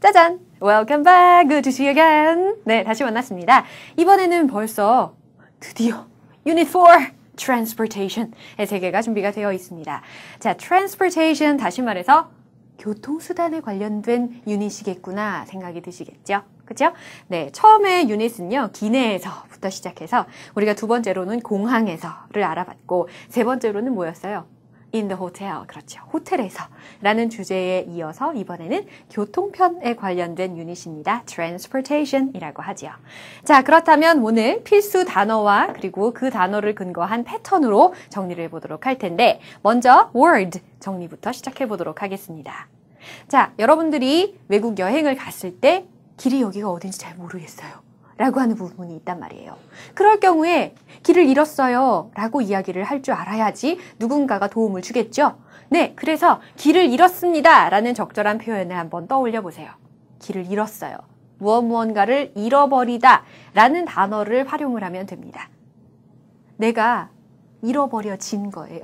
짜잔! Welcome back! Good to see you again! 네, 다시 만났습니다. 이번에는 벌써 드디어 Unit 4 Transportation의 세계가 준비가 되어 있습니다. 자, Transportation 다시 말해서 교통수단에 관련된 유닛이겠구나 생각이 드시겠죠? 그죠? 네, 처음에 유닛은요, 기내에서부터 시작해서 우리가 두 번째로는 공항에서를 알아봤고 세 번째로는 뭐였어요? in the hotel. 그렇죠. 호텔에서. 라는 주제에 이어서 이번에는 교통편에 관련된 유닛입니다. transportation 이라고 하죠 자, 그렇다면 오늘 필수 단어와 그리고 그 단어를 근거한 패턴으로 정리를 해보도록 할 텐데, 먼저 word 정리부터 시작해 보도록 하겠습니다. 자, 여러분들이 외국 여행을 갔을 때 길이 여기가 어딘지 잘 모르겠어요. 라고 하는 부분이 있단 말이에요. 그럴 경우에 길을 잃었어요 라고 이야기를 할 줄 알아야지 누군가가 도움을 주겠죠. 네, 그래서 길을 잃었습니다 라는 적절한 표현을 한번 떠올려 보세요. 길을 잃었어요. 무엇 무언가를 잃어버리다 라는 단어를 활용을 하면 됩니다. 내가 잃어버려진 거예요.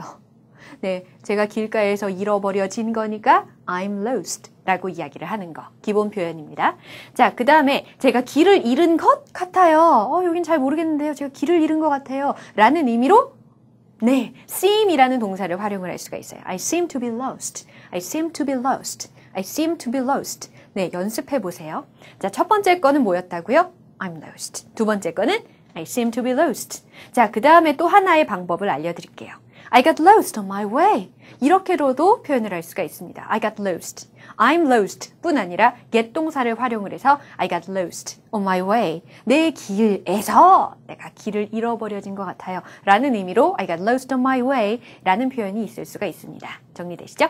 네, 제가 길가에서 잃어버려진 거니까 I'm lost 라고 이야기를 하는 거. 기본 표현입니다. 자, 그 다음에 제가 길을 잃은 것 같아요. 어, 여긴 잘 모르겠는데요. 제가 길을 잃은 것 같아요. 라는 의미로 네, seem이라는 동사를 활용을 할 수가 있어요. I seem to be lost. I seem to be lost. I seem to be lost. 네, 연습해 보세요. 자, 첫 번째 거는 뭐였다고요? I'm lost. 두 번째 거는 I seem to be lost. 자, 그 다음에 또 하나의 방법을 알려드릴게요. I got lost on my way. 이렇게로도 표현을 할 수가 있습니다. I got lost. I'm lost 뿐 아니라 get 동사를 활용을 해서 I got lost on my way. 내 길에서 내가 길을 잃어버려진 것 같아요. 라는 의미로 I got lost on my way 라는 표현이 있을 수가 있습니다. 정리되시죠?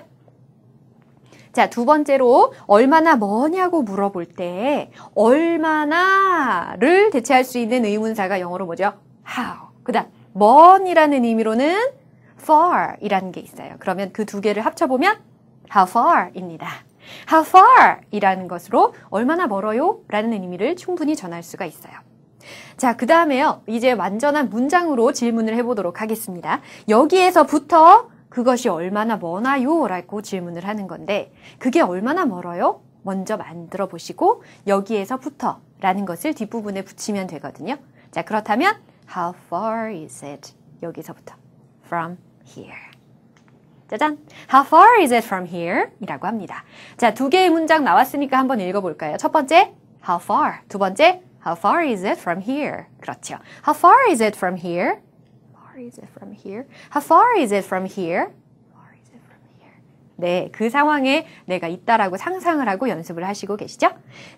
자, 두 번째로 얼마나 뭐냐고 물어볼 때 얼마나를 대체할 수 있는 의문사가 영어로 뭐죠? how. 그다음 뭔이라는 의미로는 far 이라는 게 있어요. 그러면 그 두 개를 합쳐보면 how far 입니다. how far 이라는 것으로 얼마나 멀어요 라는 의미를 충분히 전할 수가 있어요. 자, 그 다음에요. 이제 완전한 문장으로 질문을 해보도록 하겠습니다. 여기에서부터 그것이 얼마나 머나요? 라고 질문을 하는 건데, 그게 얼마나 멀어요? 먼저 만들어 보시고, 여기에서부터 라는 것을 뒷부분에 붙이면 되거든요. 자, 그렇다면, how far is it? 여기서부터. from here. 짜잔! How far is it from here? 이라고 합니다. 자, 두 개의 문장 나왔으니까 한번 읽어볼까요? 첫 번째, how far. 두 번째, how far is it from here? 그렇죠. How far is it from here? How far is it from here? How far is it from here? 네, 그 상황에 내가 있다라고 상상을 하고 연습을 하시고 계시죠?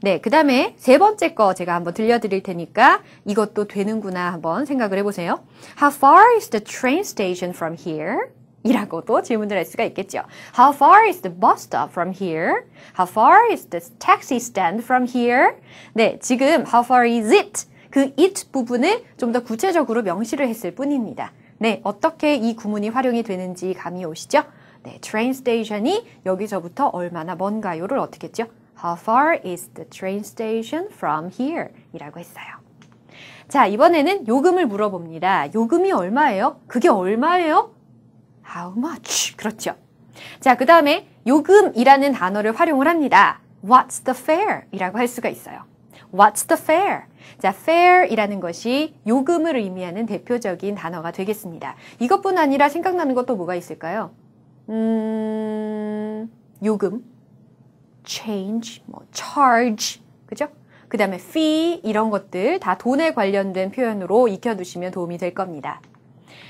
네, 그 다음에 세 번째 거 제가 한번 들려드릴 테니까 이것도 되는구나 한번 생각을 해보세요. How far is the train station from here? 이라고도 질문을 할 수가 있겠죠. How far is the bus stop from here? How far is the taxi stand from here? 네, 지금 how far is it? 그 it 부분을 좀 더 구체적으로 명시를 했을 뿐입니다. 네, 어떻게 이 구문이 활용이 되는지 감이 오시죠? 네, train station이 여기서부터 얼마나 먼가요를 어떻게 했죠? How far is the train station from here? 이라고 했어요. 자, 이번에는 요금을 물어봅니다. 요금이 얼마예요? 그게 얼마예요? How much? 그렇죠. 자, 그 다음에 요금이라는 단어를 활용을 합니다. What's the fare? 이라고 할 수가 있어요. What's the fare? 자, fare이라는 것이 요금을 의미하는 대표적인 단어가 되겠습니다. 이것뿐 아니라 생각나는 것도 뭐가 있을까요? 음, 요금, change, 뭐 charge, 그죠? 그 다음에 fee 이런 것들 다 돈에 관련된 표현으로 익혀두시면 도움이 될 겁니다.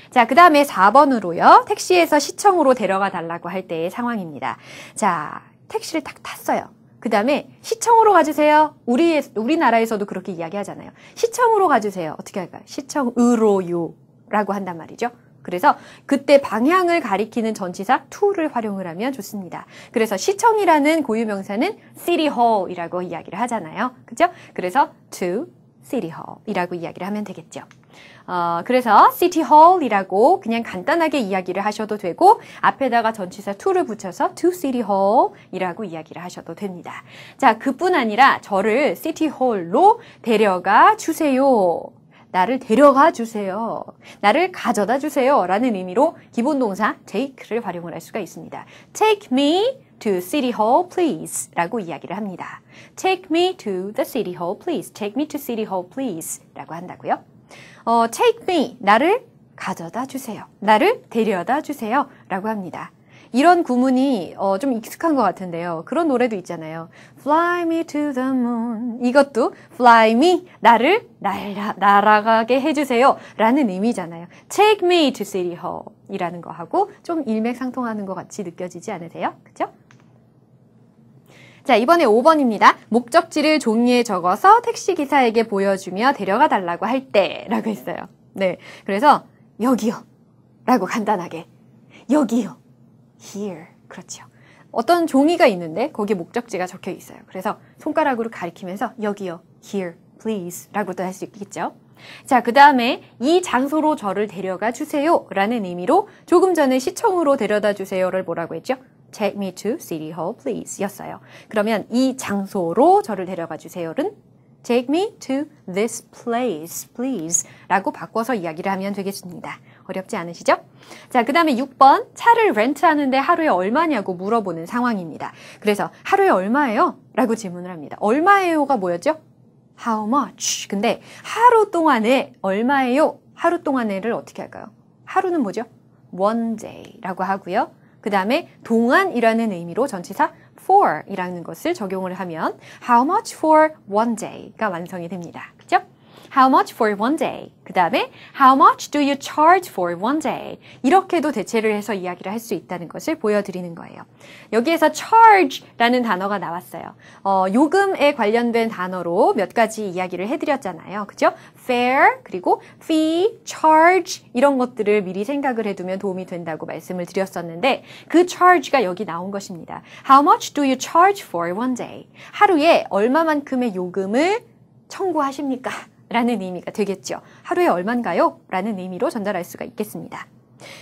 자, 그 다음에 4번으로요. 택시에서 시청으로 데려가 달라고 할 때의 상황입니다. 자, 택시를 딱 탔어요. 그 다음에 시청으로 가주세요. 우리, 우리나라에서도 그렇게 이야기하잖아요. 시청으로 가주세요. 어떻게 할까요? 시청으로요. 라고 한단 말이죠. 그래서 그때 방향을 가리키는 전치사 to를 활용을 하면 좋습니다. 그래서 시청이라는 고유명사는 city hall이라고 이야기를 하잖아요. 그죠? 그래서 to City Hall이라고 이야기를 하면 되겠죠. 어, 그래서 City Hall이라고 그냥 간단하게 이야기를 하셔도 되고 앞에다가 전치사 to를 붙여서 to City Hall이라고 이야기를 하셔도 됩니다. 자, 그뿐 아니라 저를 City Hall로 데려가 주세요. 나를 데려가 주세요. 나를 가져다 주세요. 라는 의미로 기본 동사 take를 활용을 할 수가 있습니다. take me to City Hall, please. 라고 이야기를 합니다. Take me to the City Hall, please. Take me to City Hall, please. 라고 한다고요. 어, take me. 나를 가져다 주세요. 나를 데려다 주세요. 라고 합니다. 이런 구문이 어, 좀 익숙한 것 같은데요. 그런 노래도 있잖아요. Fly me to the moon. 이것도 Fly me 나를 날아, 날아가게 해주세요 라는 의미잖아요. Take me to City Hall 이라는 거하고 좀 일맥상통하는 것 같이 느껴지지 않으세요? 그죠? 자, 이번에 5번입니다. 목적지를 종이에 적어서 택시기사에게 보여주며 데려가 달라고 할때 라고 했어요. 네. 그래서 여기요 라고 간단하게 여기요 here. 그렇죠. 어떤 종이가 있는데 거기에 목적지가 적혀 있어요. 그래서 손가락으로 가리키면서 여기요, here, please 라고도 할 수 있겠죠. 자, 그 다음에 이 장소로 저를 데려가 주세요 라는 의미로 조금 전에 시청으로 데려다 주세요를 뭐라고 했죠? Take me to City Hall, please 였어요. 그러면 이 장소로 저를 데려가 주세요는 Take me to this place, please 라고 바꿔서 이야기를 하면 되겠습니다. 어렵지 않으시죠? 자, 그 다음에 6번 차를 렌트하는데 하루에 얼마냐고 물어보는 상황입니다. 그래서 하루에 얼마예요? 라고 질문을 합니다. 얼마예요가 뭐였죠? How much? 근데 하루 동안에 얼마예요? 하루 동안에를 어떻게 할까요? 하루는 뭐죠? One day라고 하고요. 그 다음에 동안이라는 의미로 전치사 for이라는 것을 적용을 하면 how much for one day가 완성이 됩니다. 그죠? how much for one day. 그 다음에 how much do you charge for one day. 이렇게도 대체를 해서 이야기를 할 수 있다는 것을 보여드리는 거예요. 여기에서 charge라는 단어가 나왔어요. 어, 요금에 관련된 단어로 몇 가지 이야기를 해드렸잖아요. 그죠? fare, 그리고 fee, charge 이런 것들을 미리 생각을 해두면 도움이 된다고 말씀을 드렸었는데 그 charge가 여기 나온 것입니다. how much do you charge for one day? 하루에 얼마만큼의 요금을 청구하십니까? 라는 의미가 되겠죠. 하루에 얼만가요? 라는 의미로 전달할 수가 있겠습니다.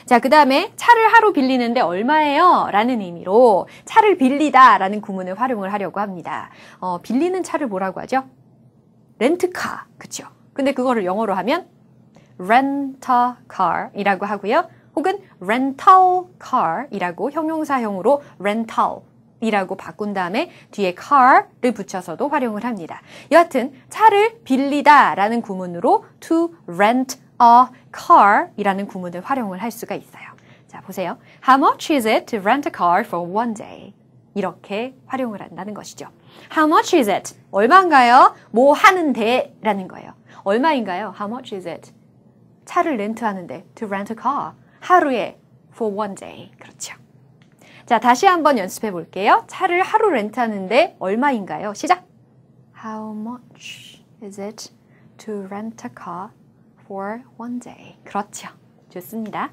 자, 그 다음에 차를 하루 빌리는데 얼마예요? 라는 의미로 차를 빌리다 라는 구문을 활용을 하려고 합니다. 어, 빌리는 차를 뭐라고 하죠? 렌트카. 그쵸? 근데 그거를 영어로 하면 rent a car 이라고 하고요. 혹은 rental car 이라고 형용사형으로 rental 이라고 바꾼 다음에 뒤에 car를 붙여서도 활용을 합니다. 여하튼 차를 빌리다 라는 구문으로 to rent a car 이라는 구문을 활용을 할 수가 있어요. 자, 보세요. How much is it to rent a car for one day? 이렇게 활용을 한다는 것이죠. How much is it? 얼마인가요? 뭐 하는데? 라는 거예요. 얼마인가요? How much is it? 차를 렌트하는데 to rent a car 하루에 for one day 그렇죠. 자, 다시 한번 연습해 볼게요. 차를 하루 렌트하는데 얼마인가요? 시작! How much is it to rent a car for one day? 그렇죠. 좋습니다.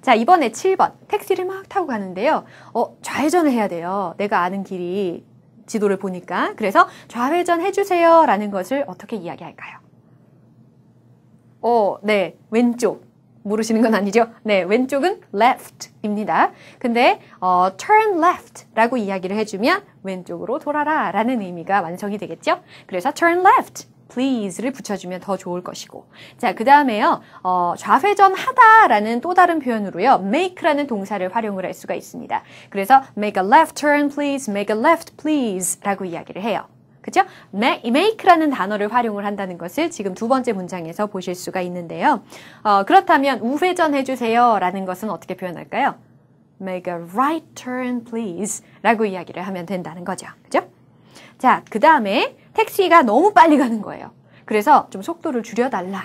자, 이번에 7번. 택시를 막 타고 가는데요. 어, 좌회전을 해야 돼요. 내가 아는 길이 지도를 보니까. 그래서 좌회전 해주세요. 라는 것을 어떻게 이야기할까요? 어, 네. 왼쪽. 모르시는 건 아니죠? 네, 왼쪽은 left입니다. 근데 어, turn left라고 이야기를 해주면 왼쪽으로 돌아라 라는 의미가 완성이 되겠죠? 그래서 turn left, please를 붙여주면 더 좋을 것이고 자, 그 다음에요. 어, 좌회전하다 라는 또 다른 표현으로요. make라는 동사를 활용을 할 수가 있습니다. 그래서 make a left turn please, make a left please 라고 이야기를 해요. 그죠? make라는 단어를 활용을 한다는 것을 지금 두 번째 문장에서 보실 수가 있는데요. 어, 그렇다면 우회전 해주세요 라는 것은 어떻게 표현할까요? Make a right turn please 라고 이야기를 하면 된다는 거죠. 그죠? 자, 그 다음에 택시가 너무 빨리 가는 거예요. 그래서 좀 속도를 줄여달라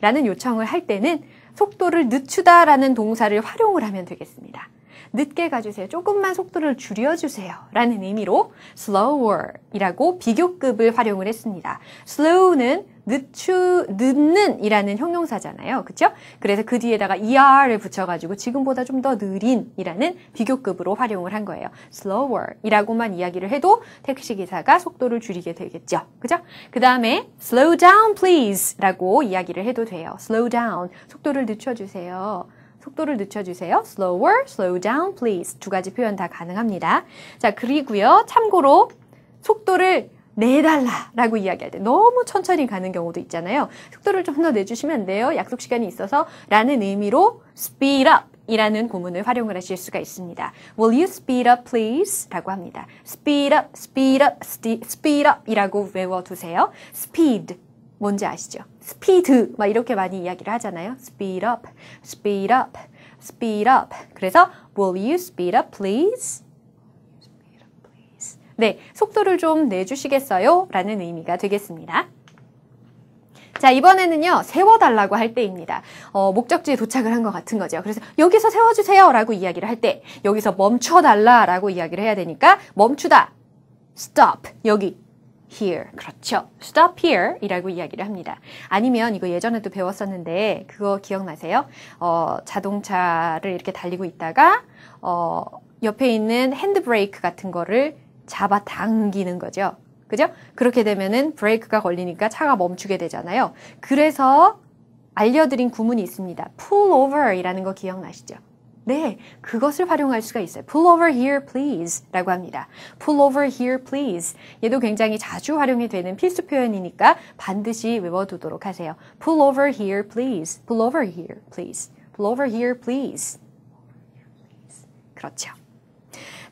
라는 요청을 할 때는 속도를 늦추다 라는 동사를 활용을 하면 되겠습니다. 늦게 가주세요. 조금만 속도를 줄여주세요. 라는 의미로 slower 이라고 비교급을 활용을 했습니다. slow는 늦추, 늦는 이라는 형용사잖아요. 그쵸? 그래서 그 뒤에다가 e r 을 붙여가지고 지금보다 좀 더 느린 이라는 비교급으로 활용을 한 거예요. slower 이라고만 이야기를 해도 택시기사가 속도를 줄이게 되겠죠. 그죠? 그 다음에 slow down please 라고 이야기를 해도 돼요. slow down. 속도를 늦춰주세요. 속도를 늦춰주세요. slower, slow down, please. 두 가지 표현 다 가능합니다. 자, 그리고요. 참고로 속도를 내달라 라고 이야기할 때 너무 천천히 가는 경우도 있잖아요. 속도를 좀 더 내주시면 돼요. 약속 시간이 있어서 라는 의미로 speed up 이라는 고문을 활용을 하실 수가 있습니다. Will you speed up please? 라고 합니다. speed up, speed up, speed up 이라고 외워두세요. speed 뭔지 아시죠? 스피드 막 이렇게 많이 이야기를 하잖아요. speed up, speed up, speed up. 그래서 will you speed up please? Speed up, please. 네, 속도를 좀 내주시겠어요? 라는 의미가 되겠습니다. 자, 이번에는요, 세워달라고 할 때입니다. 어, 목적지에 도착을 한 것 같은 거죠. 그래서 여기서 세워주세요 라고 이야기를 할 때, 여기서 멈춰달라 라고 이야기를 해야 되니까, 멈추다, stop, 여기 here. 그렇죠. stop here 이라고 이야기를 합니다. 아니면 이거 예전에도 배웠었는데 그거 기억나세요? 어, 자동차를 이렇게 달리고 있다가 어, 옆에 있는 핸드브레이크 같은 거를 잡아 당기는 거죠. 그죠? 그렇게 되면은 브레이크가 걸리니까 차가 멈추게 되잖아요. 그래서 알려드린 구문이 있습니다. pull over 이라는 거 기억나시죠? 네, 그것을 활용할 수가 있어요. Pull over here, please. 라고 합니다. Pull over here, please. 얘도 굉장히 자주 활용이 되는 필수 표현이니까 반드시 외워두도록 하세요. Pull over here, please. Pull over here, please. Pull over here, please. 그렇죠.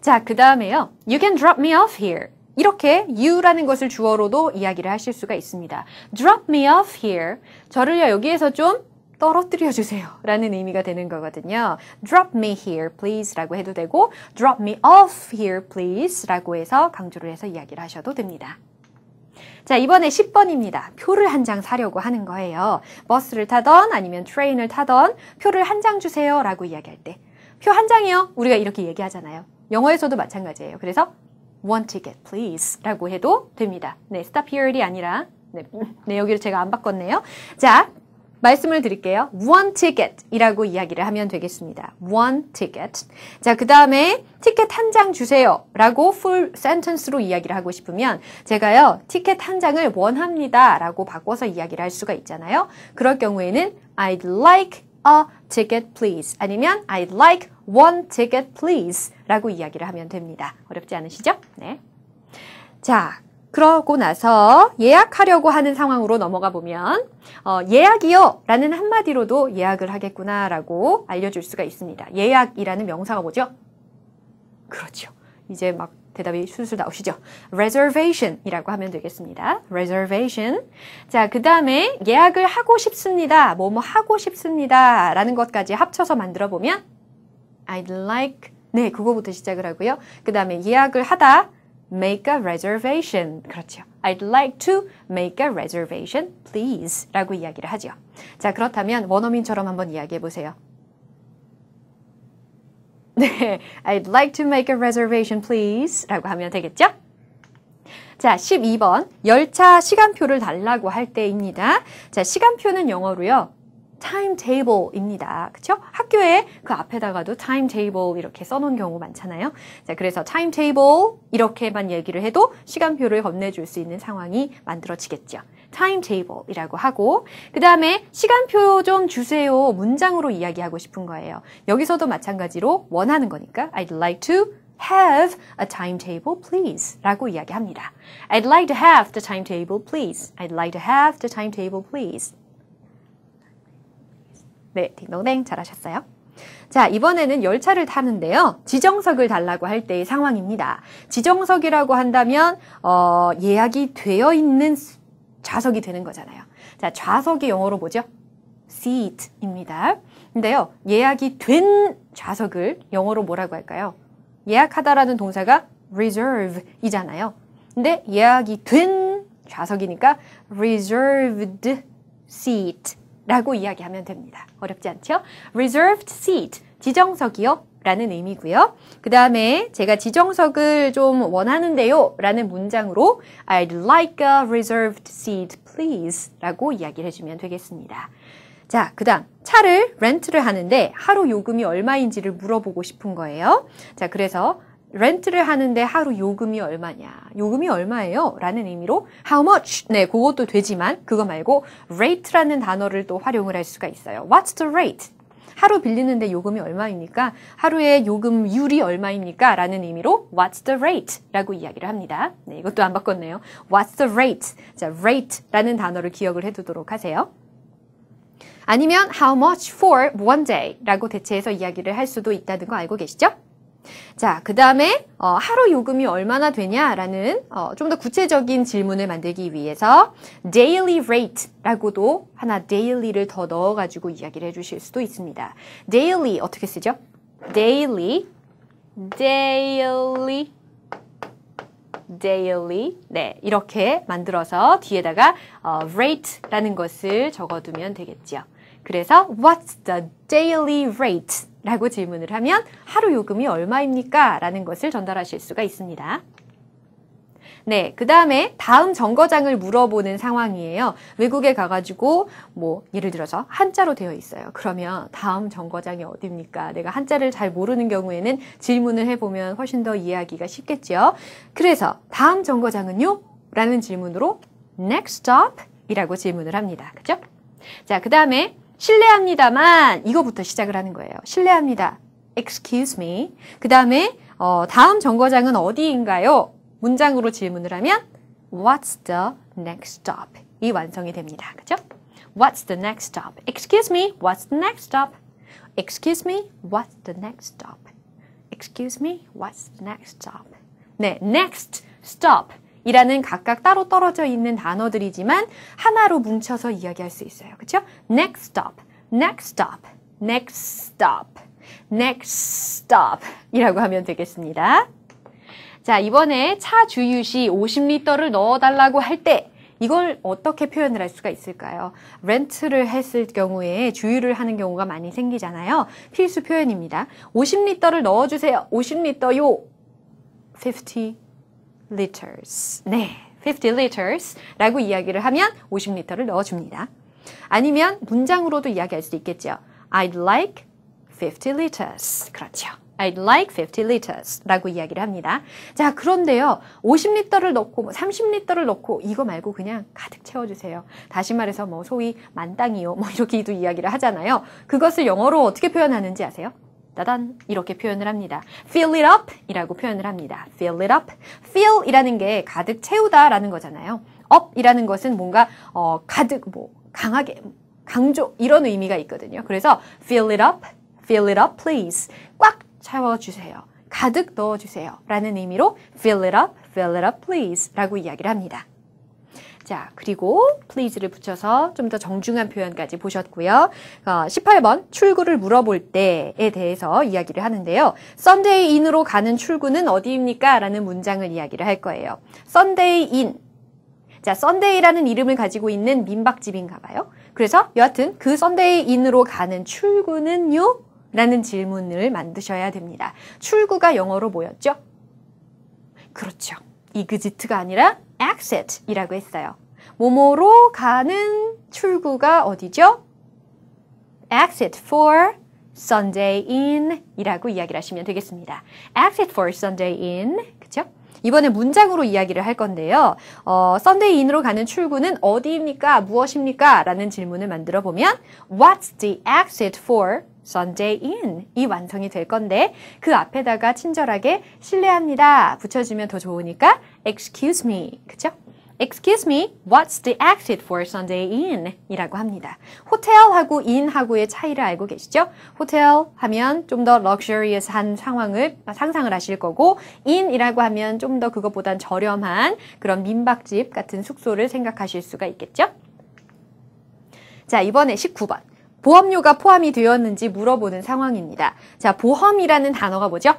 자, 그 다음에요. You can drop me off here. 이렇게 you라는 것을 주어로도 이야기를 하실 수가 있습니다. drop me off here. 저를요, 여기에서 좀 떨어뜨려 주세요. 라는 의미가 되는 거거든요. drop me here please 라고 해도 되고 drop me off here please 라고 해서 강조를 해서 이야기를 하셔도 됩니다. 자, 이번에 10번입니다. 표를 한 장 사려고 하는 거예요. 버스를 타던 아니면 트레인을 타던 표를 한 장 주세요 라고 이야기할 때 표 한 장이요. 우리가 이렇게 얘기하잖아요. 영어에서도 마찬가지예요. 그래서 one ticket please 라고 해도 됩니다. 네, stop here이 아니라 네, 네 여기를 제가 안 바꿨네요. 자, 말씀을 드릴게요. one ticket이라고 이야기를 하면 되겠습니다. one ticket. 자, 그 다음에 티켓 한 장 주세요. 라고 full sentence로 이야기를 하고 싶으면 제가요, 티켓 한 장을 원합니다. 라고 바꿔서 이야기를 할 수가 있잖아요. 그럴 경우에는 I'd like a ticket please. 아니면 I'd like one ticket please. 라고 이야기를 하면 됩니다. 어렵지 않으시죠? 네. 자, 그러고 나서 예약하려고 하는 상황으로 넘어가 보면 어, 예약이요 라는 한마디로도 예약을 하겠구나라고 알려줄 수가 있습니다. 예약이라는 명사가 뭐죠? 그렇죠. 이제 막 대답이 술술 나오시죠. reservation이라고 하면 되겠습니다. reservation. 자, 그 다음에 예약을 하고 싶습니다. 뭐 뭐 하고 싶습니다. 라는 것까지 합쳐서 만들어 보면 I'd like. 네, 그거부터 시작을 하고요. 그 다음에 예약을 하다. make a reservation. 그렇죠. I'd like to make a reservation, please. 라고 이야기를 하죠. 자, 그렇다면 원어민처럼 한번 이야기해 보세요. 네, I'd like to make a reservation, please. 라고 하면 되겠죠? 자, 12번. 열차 시간표를 달라고 할 때입니다. 자, 시간표는 영어로요. 타임 테이블입니다. 그쵸 학교에 그 앞에다가도 타임 테이블 이렇게 써놓은 경우 많잖아요. 자, 그래서 타임 테이블 이렇게만 얘기를 해도 시간표를 건네줄 수 있는 상황이 만들어지겠죠. 타임 테이블이라고 하고 그 다음에 시간표 좀 주세요 문장으로 이야기하고 싶은 거예요. 여기서도 마찬가지로 원하는 거니까 I'd like to have a timetable please 라고 이야기합니다. I'd like to have the timetable please. I'd like to have the timetable please. 네, 딩동댕 잘하셨어요. 자, 이번에는 열차를 타는데요. 지정석을 달라고 할 때의 상황입니다. 지정석이라고 한다면 어, 예약이 되어 있는 좌석이 되는 거잖아요. 자, 좌석이 영어로 뭐죠? seat입니다. 근데요, 예약이 된 좌석을 영어로 뭐라고 할까요? 예약하다라는 동사가 reserve이잖아요. 근데 예약이 된 좌석이니까 reserved seat 라고 이야기하면 됩니다. 어렵지 않죠? reserved seat, 지정석이요? 라는 의미고요. 그 다음에 제가 지정석을 좀 원하는데요 라는 문장으로 I'd like a reserved seat please 라고 이야기를 해주면 되겠습니다. 자, 그 다음 차를 렌트를 하는데 하루 요금이 얼마인지를 물어보고 싶은 거예요. 자, 그래서 렌트를 하는데 하루 요금이 얼마냐, 요금이 얼마예요? 라는 의미로 how much, 네, 그것도 되지만 그거 말고 rate라는 단어를 또 활용을 할 수가 있어요. What's the rate? 하루 빌리는데 요금이 얼마입니까? 하루에 요금율이 얼마입니까? 라는 의미로 What's the rate? 라고 이야기를 합니다. 네, 이것도 안 바꿨네요. What's the rate? 자, rate라는 단어를 기억을 해두도록 하세요. 아니면 how much for one day? 라고 대체해서 이야기를 할 수도 있다는 거 알고 계시죠? 자, 그 다음에 어, 하루 요금이 얼마나 되냐라는 어, 좀 더 구체적인 질문을 만들기 위해서 daily rate라고도 하나 daily를 더 넣어가지고 이야기를 해주실 수도 있습니다. daily 어떻게 쓰죠? daily, daily. daily 네 이렇게 만들어서 뒤에다가 어, rate라는 것을 적어두면 되겠지요. 그래서 what's the daily rate 라고 질문을 하면 하루 요금이 얼마입니까? 라는 것을 전달하실 수가 있습니다. 네, 그 다음에 다음 정거장을 물어보는 상황이에요. 외국에 가가지고 뭐 예를 들어서 한자로 되어 있어요. 그러면 다음 정거장이 어디입니까? 내가 한자를 잘 모르는 경우에는 질문을 해보면 훨씬 더 이해하기가 쉽겠죠 그래서 다음 정거장은요? 라는 질문으로 next stop 이라고 질문을 합니다. 그죠? 자, 그 다음에 실례합니다만 이거부터 시작을 하는 거예요. 실례합니다. Excuse me. 그 다음에 어, 다음 정거장은 어디인가요? 문장으로 질문을 하면 What's the next stop? 이 완성이 됩니다. 그죠? What's the next stop? Excuse me, what's the next stop? Excuse me, what's the next stop? Excuse me, what's the next stop? 네, next stop. 이라는 각각 따로 떨어져 있는 단어들이지만 하나로 뭉쳐서 이야기할 수 있어요. 그렇죠? next stop, next stop, next stop, next stop 이라고 하면 되겠습니다. 자, 이번에 차 주유시 50리터를 넣어달라고 할 때 이걸 어떻게 표현을 할 수가 있을까요? 렌트를 했을 경우에 주유를 하는 경우가 많이 생기잖아요. 필수 표현입니다. 50리터를 넣어주세요. 50리터요. 50 liters. 네, 50 liters라고 이야기를 하면 50리터를 넣어줍니다. 아니면 문장으로도 이야기할 수도 있겠죠. I'd like 50 liters. 그렇죠. I'd like 50 liters 라고 이야기를 합니다. 자, 그런데요. 50리터를 넣고 30리터를 뭐 넣고 이거 말고 그냥 가득 채워주세요. 다시 말해서 뭐 소위 만땅이요. 뭐 이렇게도 이야기를 하잖아요. 그것을 영어로 어떻게 표현하는지 아세요? 따단 이렇게 표현을 합니다. fill it up 이라고 표현을 합니다. fill it up. fill 이라는 게 가득 채우다 라는 거잖아요. up 이라는 것은 뭔가 어, 가득 뭐 강하게 강조 이런 의미가 있거든요. 그래서 fill it up, fill it up please. 꽉 채워주세요. 가득 넣어주세요. 라는 의미로 fill it up, fill it up please 라고 이야기를 합니다. 자, 그리고 please를 붙여서 좀 더 정중한 표현까지 보셨고요. 어, 18번 출구를 물어볼 때에 대해서 이야기를 하는데요. Sunday in으로 가는 출구는 어디입니까? 라는 문장을 이야기를 할 거예요. Sunday in. 자, 썬데이라는 이름을 가지고 있는 민박집인가 봐요. 그래서 여하튼 그 썬데이 인으로 가는 출구는요? 라는 질문을 만드셔야 됩니다. 출구가 영어로 뭐였죠? 그렇죠. exit가 아니라 exit이라고 했어요. 뭐뭐로 가는 출구가 어디죠? exit for Sunday in 이라고 이야기를 하시면 되겠습니다. exit for Sunday in 그쵸? 이번에 문장으로 이야기를 할 건데요. 어, Sunday in으로 가는 출구는 어디입니까? 무엇입니까? 라는 질문을 만들어 보면 What's the exit for Sunday in 이 완성이 될 건데 그 앞에다가 친절하게 실례합니다 붙여주면 더 좋으니까 excuse me 그쵸? Excuse me, what's the exit for Sunday Inn? 이라고 합니다. 호텔하고 인하고의 차이를 알고 계시죠? 호텔 하면 좀 더 럭셔리한 상황을 상상을 하실 거고 인이라고 하면 좀 더 그것보단 저렴한 그런 민박집 같은 숙소를 생각하실 수가 있겠죠? 자, 이번에 19번. 보험료가 포함이 되었는지 물어보는 상황입니다. 자, 보험이라는 단어가 뭐죠?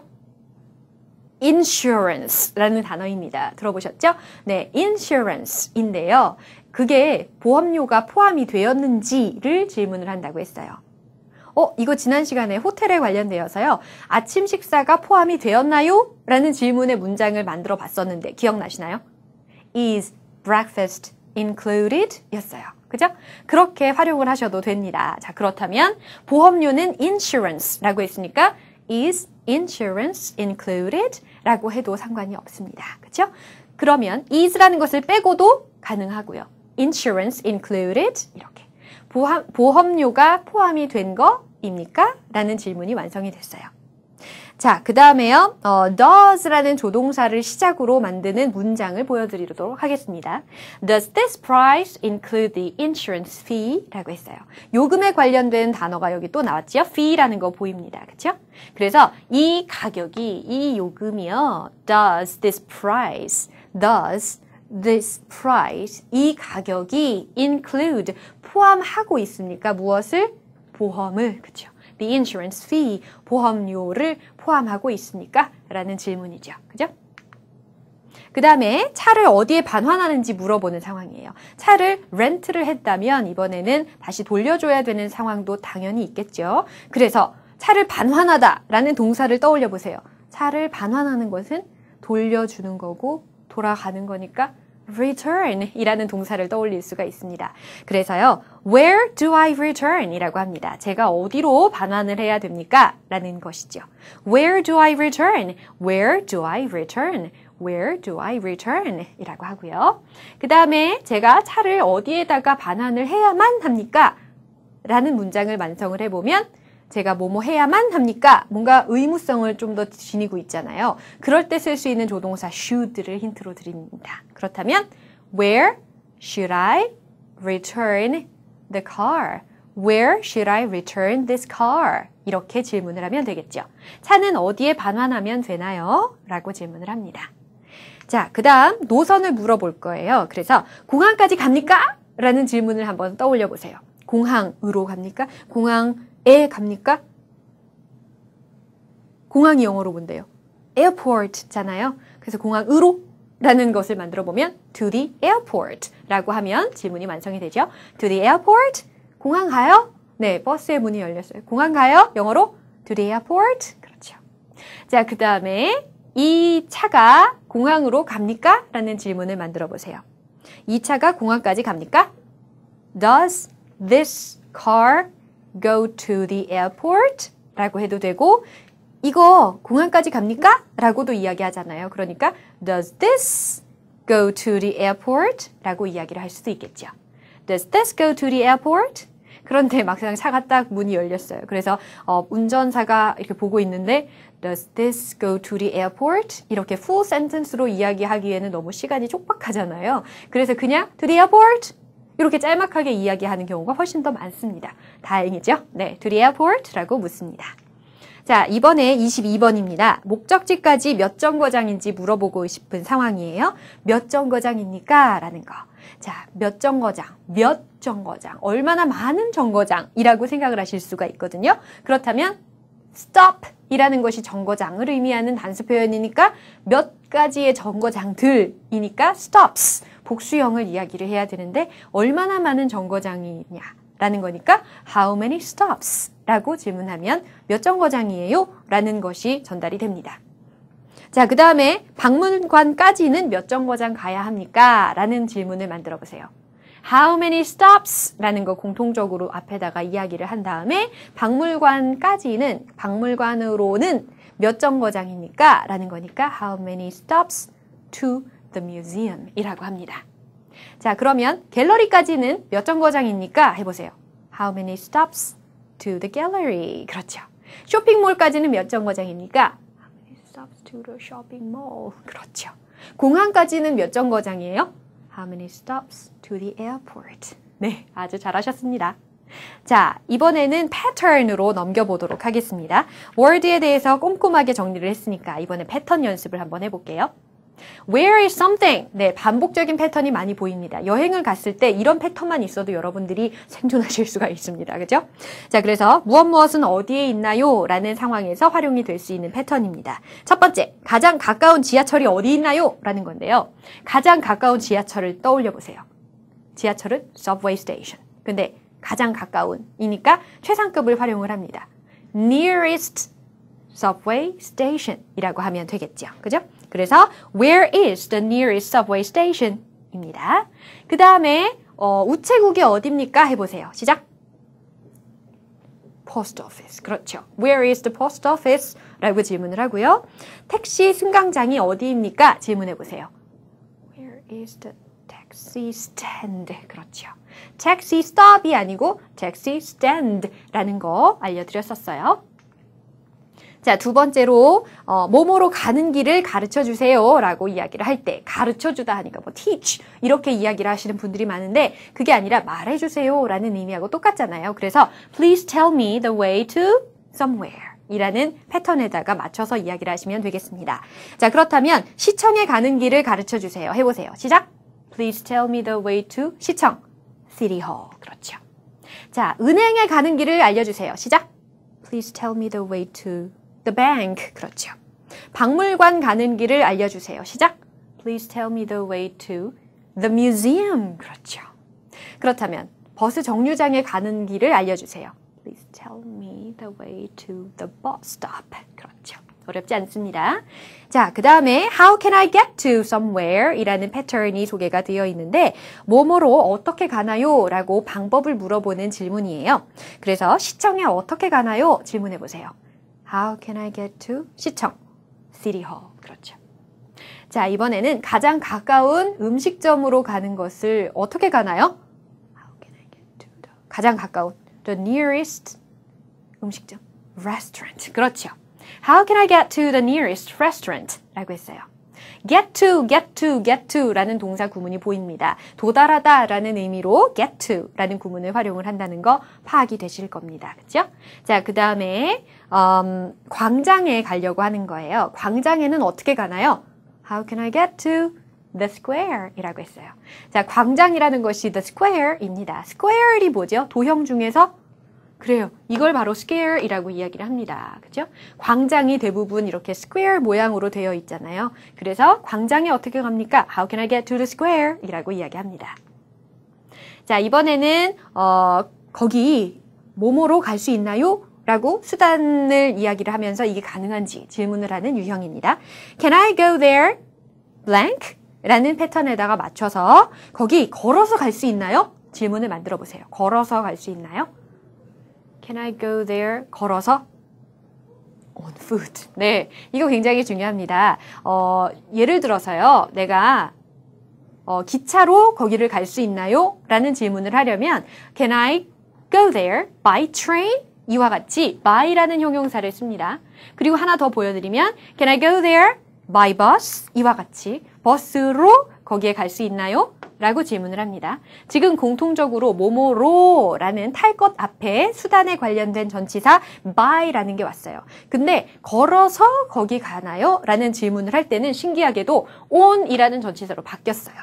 insurance라는 단어입니다. 들어보셨죠? 네, insurance인데요. 그게 보험료가 포함이 되었는지를 질문을 한다고 했어요. 어, 이거 지난 시간에 호텔에 관련되어서요. 아침 식사가 포함이 되었나요? 라는 질문의 문장을 만들어 봤었는데 기억나시나요? Is breakfast included? 였어요. 그죠? 그렇게 활용을 하셔도 됩니다. 자, 그렇다면 보험료는 insurance라고 했으니까 is insurance included? 라고 해도 상관이 없습니다. 그죠? 그러면 is라는 것을 빼고도 가능하고요. insurance included 이렇게 보험, 보험료가 포함이 된 거입니까? 라는 질문이 완성이 됐어요. 자, 그 다음에요. 어, does라는 조동사를 시작으로 만드는 문장을 보여드리도록 하겠습니다. Does this price include the insurance fee? 라고 했어요. 요금에 관련된 단어가 여기 또 나왔지요. fee라는 거 보입니다. 그쵸? 그래서 이 가격이, 이 요금이요. Does this price, does this price, 이 가격이 include, 포함하고 있습니까? 무엇을? 보험을, 그쵸? the insurance fee, 보험료를 포함하고 있습니까? 라는 질문이죠. 그죠? 그 다음에 차를 어디에 반환하는지 물어보는 상황이에요. 차를 렌트를 했다면 이번에는 다시 돌려줘야 되는 상황도 당연히 있겠죠. 그래서 차를 반환하다 라는 동사를 떠올려 보세요. 차를 반환하는 것은 돌려주는 거고 돌아가는 거니까 return 이라는 동사를 떠올릴 수가 있습니다. 그래서요, where do I return 이라고 합니다. 제가 어디로 반환을 해야 됩니까? 라는 것이죠. where do I return? where do I return? Where do I return? 이라고 하고요. 그 다음에 제가 차를 어디에다가 반환을 해야만 합니까? 라는 문장을 완성을 해보면 제가 뭐뭐 해야만 합니까? 뭔가 의무성을 좀 더 지니고 있잖아요. 그럴 때 쓸 수 있는 조동사 should를 힌트로 드립니다. 그렇다면 where should I return the car? Where should I return this car? 이렇게 질문을 하면 되겠죠. 차는 어디에 반환하면 되나요? 라고 질문을 합니다. 자, 그 다음 노선을 물어볼 거예요. 그래서 공항까지 갑니까? 라는 질문을 한번 떠올려 보세요. 공항으로 갑니까? 공항 에 갑니까? 공항이 영어로 뭔데요? airport잖아요. 그래서 공항으로 라는 것을 만들어 보면 to the airport 라고 하면 질문이 완성이 되죠. to the airport? 공항 가요? 네, 버스의 문이 열렸어요. 공항 가요? 영어로 to the airport? 그렇죠. 자, 그 다음에 이 차가 공항으로 갑니까? 라는 질문을 만들어 보세요. 이 차가 공항까지 갑니까? Does this car go to the airport 라고 해도 되고 이거 공항까지 갑니까? 라고도 이야기하잖아요. 그러니까 does this go to the airport? 라고 이야기를 할 수도 있겠죠. does this go to the airport? 그런데 막상 차가 딱 문이 열렸어요. 그래서 어, 운전사가 이렇게 보고 있는데 Does this go to the airport? 이렇게 full sentence로 이야기하기에는 너무 시간이 촉박하잖아요. 그래서 그냥 to the airport 이렇게 짤막하게 이야기하는 경우가 훨씬 더 많습니다. 다행이죠? 네, to the airport라고 묻습니다. 자, 이번에 22번입니다. 목적지까지 몇 정거장인지 물어보고 싶은 상황이에요. 몇 정거장입니까? 라는 거. 자, 몇 정거장, 몇 정거장, 얼마나 많은 정거장이라고 생각을 하실 수가 있거든요. 그렇다면 stop 이라는 것이 정거장을 의미하는 단수 표현이니까 몇 가지의 정거장들이니까 stops 복수형을 이야기를 해야 되는데 얼마나 많은 정거장이 냐 라는 거니까 how many stops 라고 질문하면 몇 정거장이에요? 라는 것이 전달이 됩니다. 자, 그 다음에 박물관까지는 몇 정거장 가야 합니까? 라는 질문을 만들어 보세요. How many stops? 라는 거 공통적으로 앞에다가 이야기를 한 다음에 박물관까지는 박물관으로는 몇 정거장입니까? 라는 거니까 How many stops to the museum이라고 합니다. 자, 그러면 갤러리까지는 몇 정거장입니까? 해보세요. How many stops to the gallery? 그렇죠. 쇼핑몰까지는 몇 정거장입니까? How many stops to the shopping mall? 그렇죠. 공항까지는 몇 정거장이에요? How many stops to the airport? 네, 아주 잘하셨습니다. 자, 이번에는 패턴으로 넘겨보도록 하겠습니다. 월드에 대해서 꼼꼼하게 정리를 했으니까 이번에 패턴 연습을 한번 해볼게요. Where is something? 네, 반복적인 패턴이 많이 보입니다. 여행을 갔을 때 이런 패턴만 있어도 여러분들이 생존하실 수가 있습니다. 그죠? 자, 그래서 무엇 무엇은 어디에 있나요? 라는 상황에서 활용이 될 수 있는 패턴입니다. 첫 번째, 가장 가까운 지하철이 어디 있나요? 라는 건데요. 가장 가까운 지하철을 떠올려 보세요. 지하철은 subway station. 근데 가장 가까운이니까 최상급을 활용을 합니다. nearest subway station이라고 하면 되겠죠. 그죠? 그래서 where is the nearest subway station? 입니다. 그 다음에 어, 우체국이 어딥니까? 해보세요. 시작! post office. 그렇죠. Where is the post office? 라고 질문을 하고요. 택시 승강장이 어디입니까? 질문해 보세요. Where is the taxi stand? 그렇죠. taxi stop이 아니고 taxi stand라는 거 알려드렸었어요. 자, 두 번째로 어, 몸으로 가는 길을 가르쳐 주세요라고 이야기를 할 때 가르쳐 주다 하니까 뭐 teach 이렇게 이야기를 하시는 분들이 많은데 그게 아니라 말해 주세요라는 의미하고 똑같잖아요. 그래서 please tell me the way to somewhere 이라는 패턴에다가 맞춰서 이야기를 하시면 되겠습니다. 자, 그렇다면 시청에 가는 길을 가르쳐 주세요. 해 보세요. 시작. Please tell me the way to 시청 City Hall. 그렇죠. 자, 은행에 가는 길을 알려 주세요. 시작. Please tell me the way to The bank. 그렇죠. 박물관 가는 길을 알려주세요. 시작. Please tell me the way to the museum. 그렇죠. 그렇다면 버스 정류장에 가는 길을 알려주세요. Please tell me the way to the bus stop. 그렇죠. 어렵지 않습니다. 자, 그 다음에 How can I get to somewhere? 이라는 패턴이 소개가 되어 있는데 뭐뭐로 어떻게 가나요? 라고 방법을 물어보는 질문이에요. 그래서 시청에 어떻게 가나요? 질문해 보세요. How can I get to 시청? City Hall. 그렇죠. 자, 이번에는 가장 가까운 음식점으로 가는 것을 어떻게 가나요? How can I get to the 가장 가까운 the nearest 음식점 restaurant. 그렇죠. How can I get to the nearest restaurant? 라고 했어요. get to, get to, get to라는 동사 구문이 보입니다. 도달하다라는 의미로 get to라는 구문을 활용을 한다는 거 파악이 되실 겁니다. 그렇죠? 자, 그 다음에 음, 광장에 가려고 하는 거예요. 광장에는 어떻게 가나요? How can I get to the square 이라고 했어요. 자, 광장이라는 것이 the square입니다. square이 뭐죠? 도형 중에서 그래요. 이걸 바로 square이라고 이야기를 합니다. 그죠? 광장이 대부분 이렇게 square 모양으로 되어 있잖아요. 그래서 광장에 어떻게 갑니까? How can I get to the square? 이라고 이야기합니다. 자, 이번에는 어, 거기 뭐뭐로 갈 수 있나요? 라고 수단을 이야기를 하면서 이게 가능한지 질문을 하는 유형입니다. Can I go there? blank? 라는 패턴에다가 맞춰서 거기 걸어서 갈 수 있나요? 질문을 만들어 보세요. 걸어서 갈 수 있나요? Can I go there? 걸어서 on foot. 네, 이거 굉장히 중요합니다. 어, 예를 들어서요, 내가 어, 기차로 거기를 갈 수 있나요? 라는 질문을 하려면 Can I go there by train? 이와 같이 by라는 형용사를 씁니다. 그리고 하나 더 보여드리면 Can I go there by bus? 이와 같이 버스로 거기에 갈 수 있나요? 라고 질문을 합니다. 지금 공통적으로 뭐뭐로 라는 탈 것 앞에 수단에 관련된 전치사 by 라는 게 왔어요. 근데 걸어서 거기 가나요? 라는 질문을 할 때는 신기하게도 on 이라는 전치사로 바뀌었어요.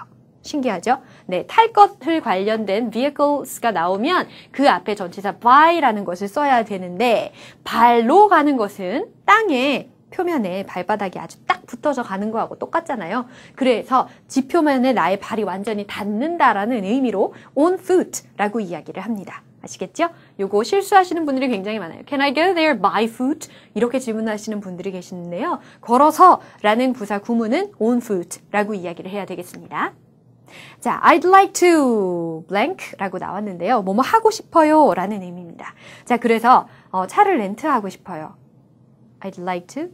신기하죠? 네, 탈 것을 관련된 vehicles가 나오면 그 앞에 전치사 by라는 것을 써야 되는데 발로 가는 것은 땅에 표면에 발바닥이 아주 딱 붙어져 가는 거하고 똑같잖아요. 그래서 지표면에 나의 발이 완전히 닿는다라는 의미로 on foot라고 이야기를 합니다. 아시겠죠? 요거 실수하시는 분들이 굉장히 많아요. Can I go there by foot? 이렇게 질문하시는 분들이 계시는데요. 걸어서 라는 부사 구문은 on foot라고 이야기를 해야 되겠습니다. 자, I'd like to blank라고 나왔는데요. 뭐뭐 하고 싶어요 라는 의미입니다. 자, 그래서 어, 차를 렌트하고 싶어요. I'd like to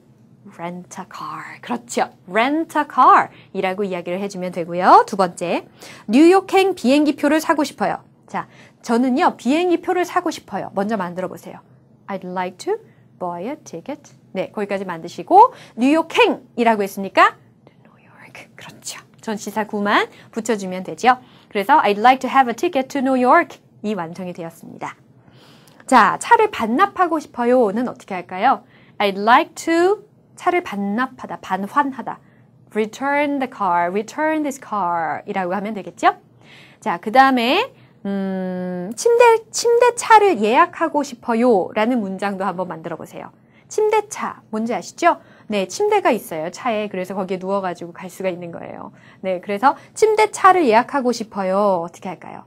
rent a car. 그렇죠. rent a car 이라고 이야기를 해주면 되고요. 두 번째, 뉴욕행 비행기표를 사고 싶어요. 자, 저는요, 비행기표를 사고 싶어요. 먼저 만들어 보세요. I'd like to buy a ticket. 네, 거기까지 만드시고 뉴욕행이라고 했으니까 뉴욕. 그렇죠. 전시사 구만 붙여주면 되죠. 그래서 I'd like to have a ticket to New York 이 완성이 되었습니다. 자, 차를 반납하고 싶어요는 어떻게 할까요? I'd like to 차를 반납하다, 반환하다. Return the car, return this car 이라고 하면 되겠죠? 자, 그 다음에 음, 침대, 침대차를 예약하고 싶어요 라는 문장도 한번 만들어 보세요. 침대차, 뭔지 아시죠? 네, 침대가 있어요, 차에. 그래서 거기에 누워가지고 갈 수가 있는 거예요. 네, 그래서 침대차를 예약하고 싶어요. 어떻게 할까요?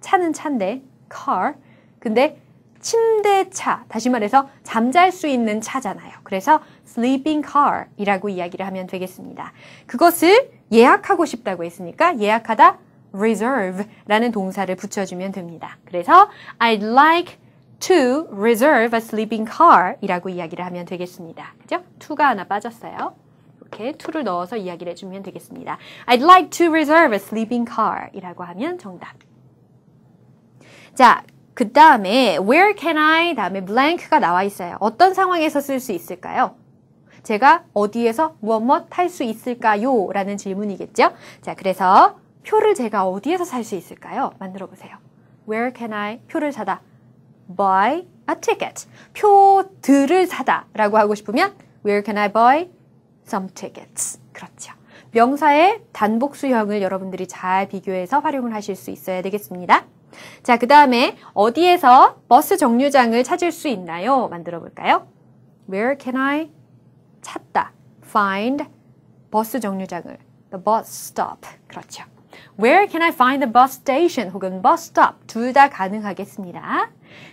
차는 차인데, car. 근데 침대차, 다시 말해서 잠잘 수 있는 차잖아요. 그래서 sleeping car이라고 이야기를 하면 되겠습니다. 그것을 예약하고 싶다고 했으니까 예약하다 reserve라는 동사를 붙여주면 됩니다. 그래서 I'd like to reserve a sleeping car이라고 이야기를 하면 되겠습니다. 그죠? to가 하나 빠졌어요. 이렇게 to를 넣어서 이야기를 해주면 되겠습니다. I'd like to reserve a sleeping car이라고 하면 정답. 자, 그 다음에 where can I 다음에 blank가 나와 있어요. 어떤 상황에서 쓸 수 있을까요? 제가 어디에서 무엇 무엇 탈 수 있을까요? 라는 질문이겠죠. 자, 그래서 표를 제가 어디에서 살 수 있을까요? 만들어 보세요. Where can I 표를 사다. Buy a ticket. 표들을 사다 라고 하고 싶으면 Where can I buy some tickets? 그렇죠. 명사의 단복수형을 여러분들이 잘 비교해서 활용을 하실 수 있어야 되겠습니다. 자, 그 다음에 어디에서 버스 정류장을 찾을 수 있나요? 만들어 볼까요? Where can I 찾다, find 버스 정류장을, the bus stop. 그렇죠. Where can I find the bus station 혹은 bus stop 둘 다 가능하겠습니다.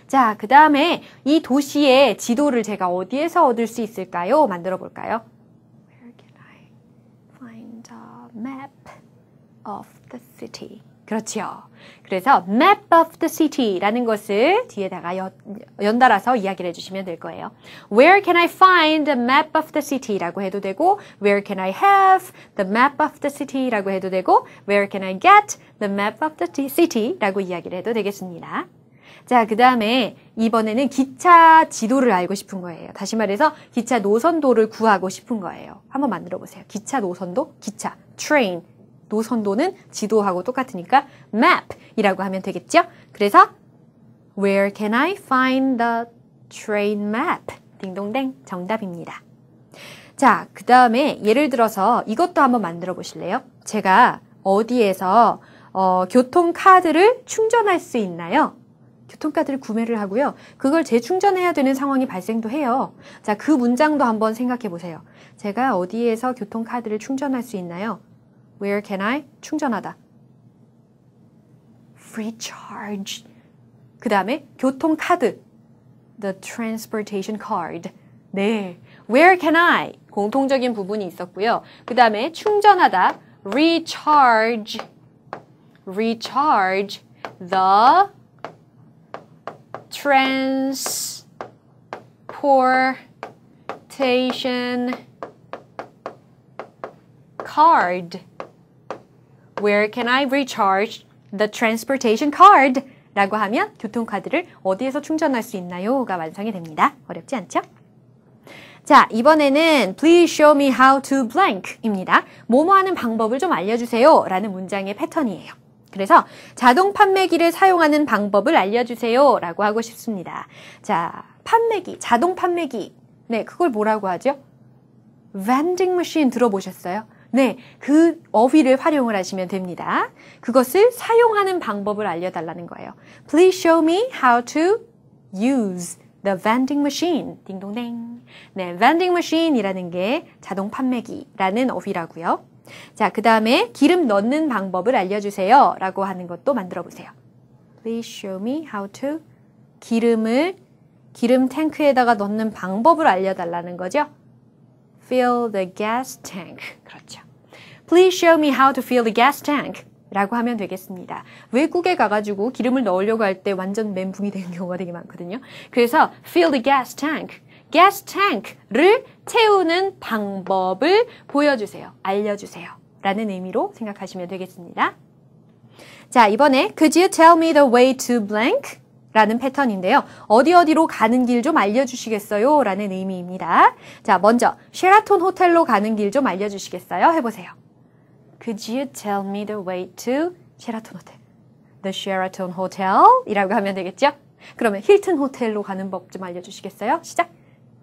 자, 그 다음에 이 도시의 지도를 제가 어디에서 얻을 수 있을까요? 만들어 볼까요? Where can I find a map of the city? 그렇지요. 그래서 map of the city라는 것을 뒤에다가 연, 연달아서 이야기를 해주시면 될 거예요. Where can I find the map of the city라고 해도 되고, Where can I have the map of the city라고 해도 되고, Where can I get the map of the city라고 이야기를 해도 되겠습니다. 자, 그 다음에 이번에는 기차 지도를 알고 싶은 거예요. 다시 말해서 기차 노선도를 구하고 싶은 거예요. 한번 만들어 보세요. 기차 노선도, 기차, train, 노선도는 지도하고 똑같으니까 map이라고 하면 되겠죠? 그래서 Where can I find the train map? 딩동댕 정답입니다. 자, 그 다음에 예를 들어서 이것도 한번 만들어 보실래요? 제가 어디에서 어, 교통카드를 충전할 수 있나요? 교통카드를 구매를 하고요. 그걸 재충전해야 되는 상황이 발생도 해요. 자, 그 문장도 한번 생각해 보세요. 제가 어디에서 교통카드를 충전할 수 있나요? Where can I? 충전하다. Recharge. 그 다음에 교통카드. The transportation card. 네. Where can I? 공통적인 부분이 있었고요. 그 다음에 충전하다. Recharge. Recharge the transportation card. Where can I recharge the transportation card? 라고 하면 교통카드를 어디에서 충전할 수 있나요? 가 완성이 됩니다. 어렵지 않죠? 자, 이번에는 Please show me how to blank 입니다. 뭐뭐 하는 방법을 좀 알려주세요 라는 문장의 패턴이에요. 그래서 자동 판매기를 사용하는 방법을 알려주세요 라고 하고 싶습니다. 자, 판매기, 자동 판매기. 네, 그걸 뭐라고 하죠? vending machine 들어보셨어요? 네, 그 어휘를 활용을 하시면 됩니다. 그것을 사용하는 방법을 알려달라는 거예요. Please show me how to use the vending machine. 딩동댕. 네, vending machine이라는 게 자동 판매기라는 어휘라고요. 자, 그 다음에 기름 넣는 방법을 알려주세요. 라고 하는 것도 만들어 보세요. Please show me how to 기름을 기름 탱크에다가 넣는 방법을 알려달라는 거죠. Fill the gas tank. 그렇죠. Please show me how to fill the gas tank. 라고 하면 되겠습니다. 외국에 가가지고 기름을 넣으려고 할 때 완전 멘붕이 되는 경우가 되게 많거든요. 그래서 fill the gas tank. gas tank를 채우는 방법을 보여주세요. 알려주세요. 라는 의미로 생각하시면 되겠습니다. 자, 이번에 could you tell me the way to blank? 라는 패턴인데요. 어디 어디로 가는 길 좀 알려주시겠어요? 라는 의미입니다. 자, 먼저 쉐라톤 호텔로 가는 길 좀 알려주시겠어요? 해보세요. Could you tell me the way to Sheraton Hotel? The Sheraton Hotel 이라고 하면 되겠죠? 그러면 힐튼 호텔로 가는 법 좀 알려주시겠어요? 시작!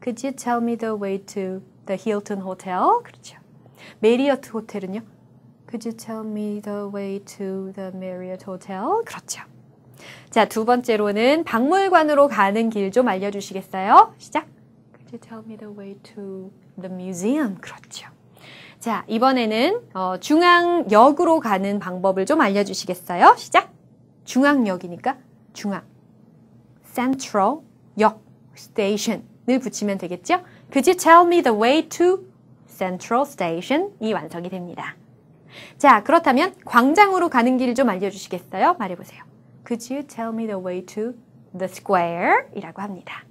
Could you tell me the way to the Hilton Hotel? 그렇죠. 메리어트 호텔은요? Could you tell me the way to the Marriott Hotel? 그렇죠. 자, 두 번째로는 박물관으로 가는 길 좀 알려주시겠어요? 시작! Could you tell me the way to the museum? 그렇죠. 자, 이번에는 어, 중앙역으로 가는 방법을 좀 알려주시겠어요? 시작! 중앙역이니까 중앙, Central 역, Station을 붙이면 되겠죠? Could you tell me the way to Central Station이 완성이 됩니다. 자, 그렇다면 광장으로 가는 길을 좀 알려주시겠어요? 말해보세요. Could you tell me the way to the square? 이라고 합니다.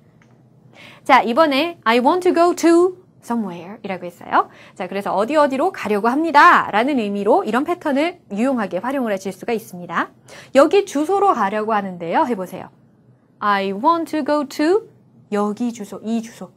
자, 이번에 I want to go to somewhere 이라고 했어요. 자, 그래서 어디 어디로 가려고 합니다. 라는 의미로 이런 패턴을 유용하게 활용을 하실 수가 있습니다. 여기 주소로 가려고 하는데요. 해보세요. I want to go to 여기 주소, 이 주소.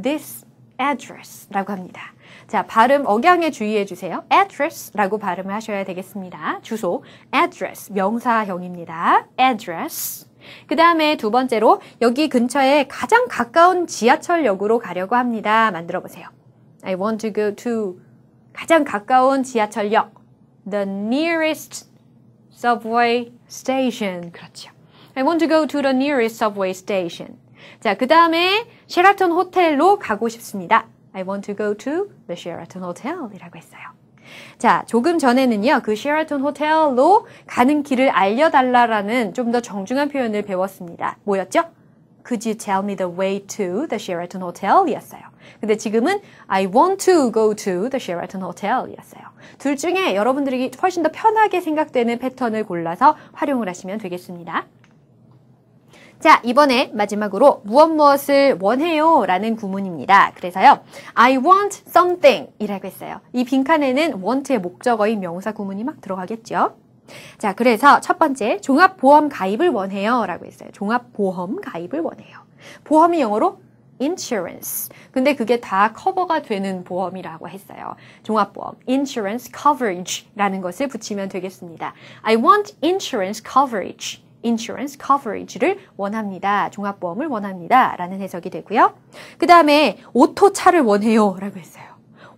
This address 라고 합니다. 자, 발음 억양에 주의해 주세요. address 라고 발음을 하셔야 되겠습니다. 주소, address, 명사형입니다. address. 그 다음에 두 번째로 여기 근처에 가장 가까운 지하철역으로 가려고 합니다. 만들어 보세요. I want to go to 가장 가까운 지하철역 the nearest subway station 그렇죠. I want to go to the nearest subway station. 자, 그 다음에 셰라톤 호텔로 가고 싶습니다. I want to go to the Sheraton Hotel 이라고 했어요. 자, 조금 전에는요, 그 시라톤 호텔로 가는 길을 알려달라라는 좀 더 정중한 표현을 배웠습니다. 뭐였죠? Could you tell me the way to the Sheraton Hotel? 이었어요. 근데 지금은 I want to go to the Sheraton Hotel 이었어요. 둘 중에 여러분들이 훨씬 더 편하게 생각되는 패턴을 골라서 활용을 하시면 되겠습니다. 자, 이번에 마지막으로 무엇 무엇을 원해요? 라는 구문입니다. 그래서요, I want something 이라고 했어요. 이 빈칸에는 want의 목적어인 명사 구문이 막 들어가겠죠. 자, 그래서 첫 번째, 종합보험 가입을 원해요. 라고 했어요. 종합보험 가입을 원해요. 보험이 영어로 insurance. 근데 그게 다 커버가 되는 보험이라고 했어요. 종합보험, insurance coverage라는 것을 붙이면 되겠습니다. I want insurance coverage. insurance coverage를 원합니다. 종합보험을 원합니다. 라는 해석이 되고요. 그 다음에 오토차를 원해요. 라고 했어요.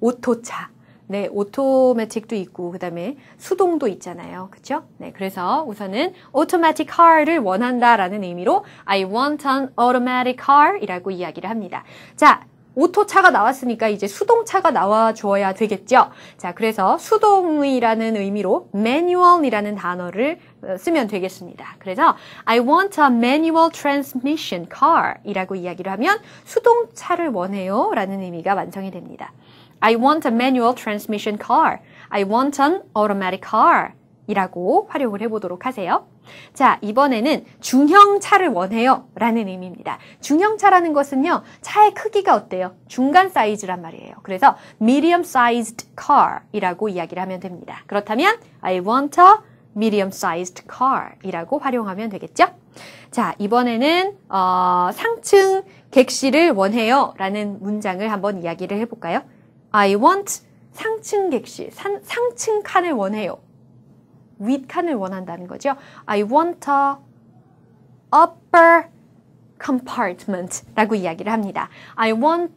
오토차. 네, 오토매틱도 있고 그다음에 수동도 있잖아요. 그렇죠? 네, 그래서 우선은 automatic car를 원한다라는 의미로 I want an automatic car이라고 이야기를 합니다. 자, 오토차가 나왔으니까 이제 수동차가 나와줘야 되겠죠. 자, 그래서 수동이라는 의미로 manual이라는 단어를 쓰면 되겠습니다. 그래서 I want a manual transmission car 이라고 이야기를 하면 수동차를 원해요 라는 의미가 완성이 됩니다. I want a manual transmission car. I want an automatic car. 이라고 활용을 해보도록 하세요. 자, 이번에는 중형차를 원해요. 라는 의미입니다. 중형차라는 것은요, 차의 크기가 어때요? 중간 사이즈란 말이에요. 그래서 medium sized car 이라고 이야기를 하면 됩니다. 그렇다면, I want a medium sized car이라고 활용하면 되겠죠? 자, 이번에는 어, 상층 객실을 원해요 라는 문장을 한번 이야기를 해볼까요? I want 상층 객실, 상, 상층 칸을 원해요. 윗칸을 원한다는 거죠. I want a upper compartment 라고 이야기를 합니다. I want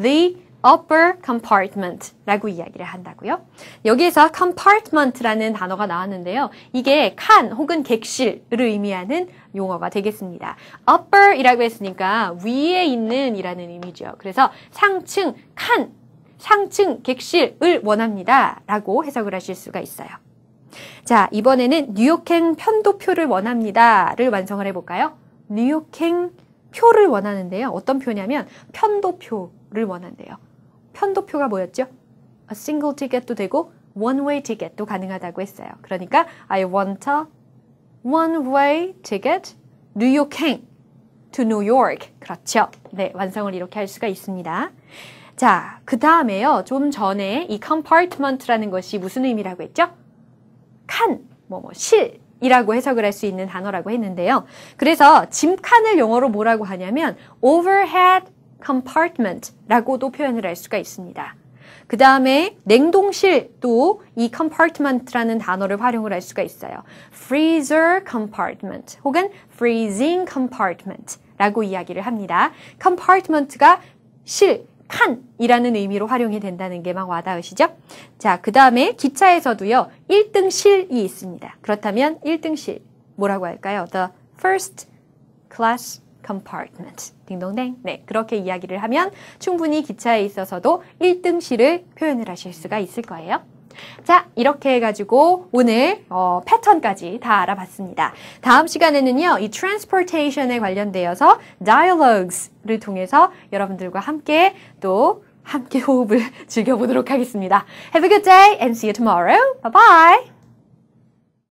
the upper compartment라고 이야기를 한다고요. 여기에서 compartment라는 단어가 나왔는데요. 이게 칸 혹은 객실을 의미하는 용어가 되겠습니다. upper이라고 했으니까 위에 있는이라는 의미죠. 그래서 상층 칸, 상층 객실을 원합니다라고 해석을 하실 수가 있어요. 자, 이번에는 뉴욕행 편도표를 원합니다를 완성을 해볼까요? 뉴욕행 표를 원하는데요. 어떤 표냐면 편도표를 원한대요. 편도표가 뭐였죠? A single ticket도 되고 one way ticket도 가능하다고 했어요. 그러니까 I want a one way ticket 뉴욕행 to New York. 그렇죠. 네, 완성을 이렇게 할 수가 있습니다. 자, 그 다음에요. 좀 전에 이 compartment라는 것이 무슨 의미라고 했죠? 칸, 뭐, 뭐, 실. 이라고 해석을 할 수 있는 단어라고 했는데요. 그래서 짐칸을 영어로 뭐라고 하냐면 overhead compartment라고도 표현을 할 수가 있습니다. 그 다음에 냉동실도 이 compartment라는 단어를 활용을 할 수가 있어요. freezer compartment 혹은 freezing compartment 라고 이야기를 합니다. compartment가 실, 칸이라는 의미로 활용이 된다는 게 막 와닿으시죠? 자, 그 다음에 기차에서도요, 1등실이 있습니다. 그렇다면 1등실 뭐라고 할까요? The first class compartment. 딩동댕. 네, 그렇게 이야기를 하면 충분히 기차에 있어서도 1등시를 표현을 하실 수가 있을 거예요. 자, 이렇게 해가지고 오늘 어, 패턴까지 다 알아봤습니다. 다음 시간에는요, 이 transportation에 관련되어서 dialogues를 통해서 여러분들과 함께 또 함께 호흡을 즐겨보도록 하겠습니다. Have a good day and see you tomorrow. Bye bye!